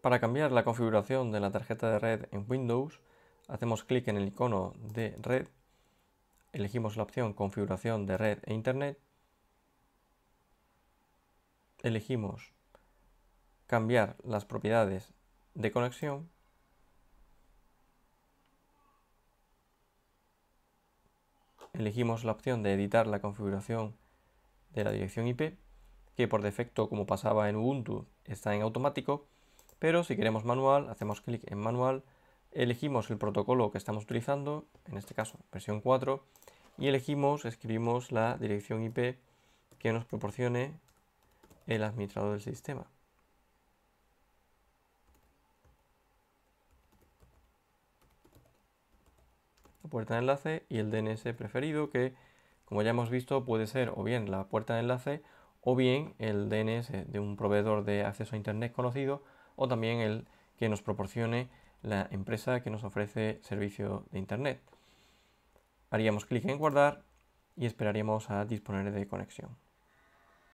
Para cambiar la configuración de la tarjeta de red en Windows, hacemos clic en el icono de red, elegimos la opción configuración de red e internet, elegimos cambiar las propiedades de conexión elegimos la opción de editar la configuración de la dirección IP, que por defecto, como pasaba en Ubuntu, está en automático, pero si queremos manual, hacemos clic en manual, elegimos el protocolo que estamos utilizando, en este caso versión 4, y elegimos, escribimos la dirección IP que nos proporcione el administrador del sistema. La puerta de enlace y el DNS preferido que, como ya hemos visto, puede ser o bien la puerta de enlace o bien el DNS de un proveedor de acceso a Internet conocido o también el que nos proporcione la empresa que nos ofrece servicio de Internet. Haríamos clic en guardar y esperaríamos a disponer de conexión.